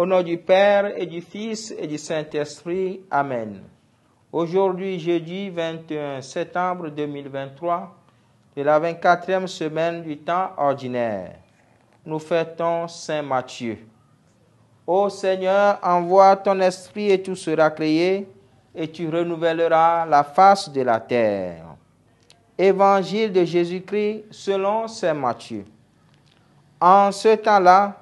Au nom du Père et du Fils et du Saint-Esprit. Amen. Aujourd'hui, jeudi 21 septembre 2023, de la 24e semaine du temps ordinaire, nous fêtons Saint Matthieu. Ô Seigneur, envoie ton esprit et tout sera créé, et tu renouvelleras la face de la terre. Évangile de Jésus-Christ selon Saint Matthieu. En ce temps-là,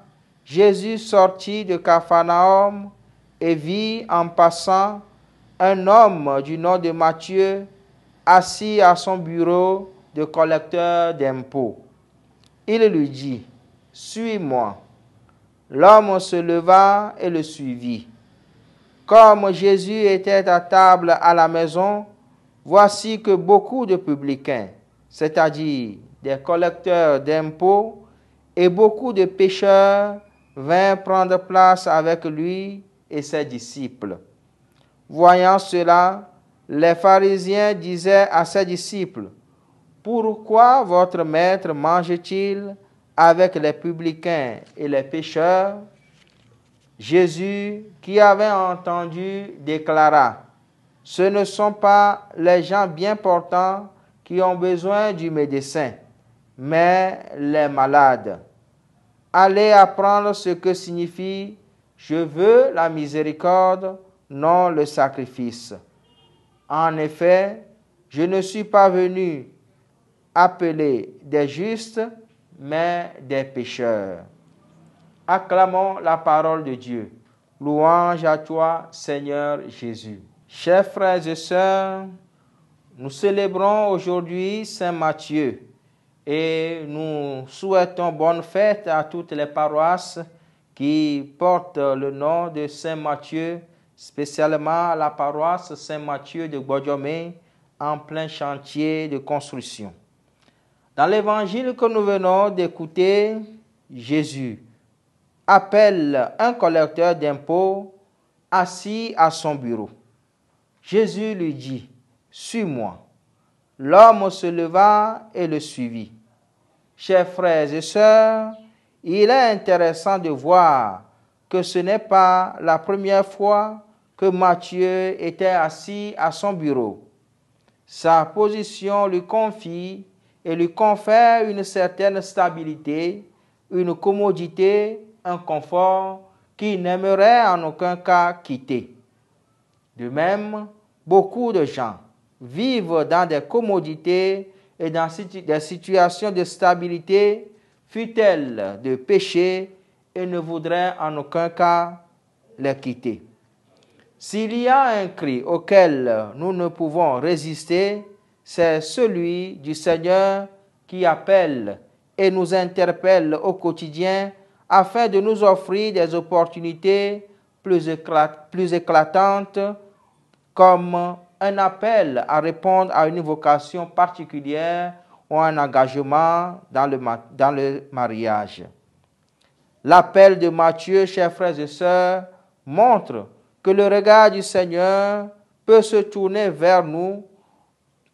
Jésus sortit de Capharnaüm et vit en passant un homme du nom de Matthieu assis à son bureau de collecteur d'impôts. Il lui dit, Suis-moi. L'homme se leva et le suivit. Comme Jésus était à table à la maison, voici que beaucoup de publicains, c'est-à-dire des collecteurs d'impôts et beaucoup de pécheurs, vint prendre place avec lui et ses disciples. Voyant cela, les pharisiens disaient à ses disciples, Pourquoi votre maître mange-t-il avec les publicains et les pécheurs Jésus, qui avait entendu, déclara, Ce ne sont pas les gens bien portants qui ont besoin du médecin, mais les malades allez apprendre ce que signifie je veux la miséricorde, non le sacrifice. En effet, je ne suis pas venu appeler des justes, mais des pécheurs. Acclamons la parole de Dieu. Louange à toi, Seigneur Jésus. Chers frères et sœurs, nous célébrons aujourd'hui Saint Matthieu et nous souhaitons bonne fête à toutes les paroisses qui portent le nom de Saint Matthieu, spécialement à la paroisse Saint Matthieu de Guadiomé en plein chantier de construction. Dans l'évangile que nous venons d'écouter, Jésus appelle un collecteur d'impôts assis à son bureau. Jésus lui dit, Suis-moi. L'homme se leva et le suivit chers frères et sœurs, il est intéressant de voir que ce n'est pas la première fois que Matthieu était assis à son bureau. Sa position lui confie et lui confère une certaine stabilité, une commodité, un confort qu'il n'aimerait en aucun cas quitter. De même, beaucoup de gens vivent dans des commodités et dans des situations de stabilité, fut-elle de péché et ne voudrait en aucun cas les quitter. S'il y a un cri auquel nous ne pouvons résister, c'est celui du Seigneur qui appelle et nous interpelle au quotidien afin de nous offrir des opportunités plus, éclatantes comme un appel à répondre à une vocation particulière ou un engagement dans le, dans le mariage. L'appel de Matthieu, chers frères et sœurs, montre que le regard du Seigneur peut se tourner vers nous,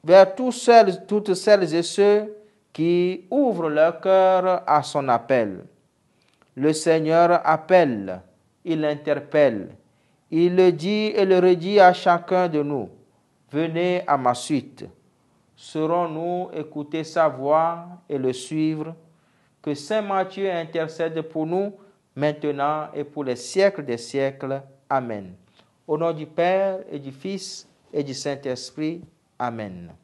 vers toutes celles, toutes celles et ceux qui ouvrent leur cœur à son appel. Le Seigneur appelle, il interpelle, il le dit et le redit à chacun de nous. Venez à ma suite. Serons-nous écouter sa voix et le suivre Que Saint Matthieu intercède pour nous maintenant et pour les siècles des siècles. Amen. Au nom du Père et du Fils et du Saint-Esprit. Amen.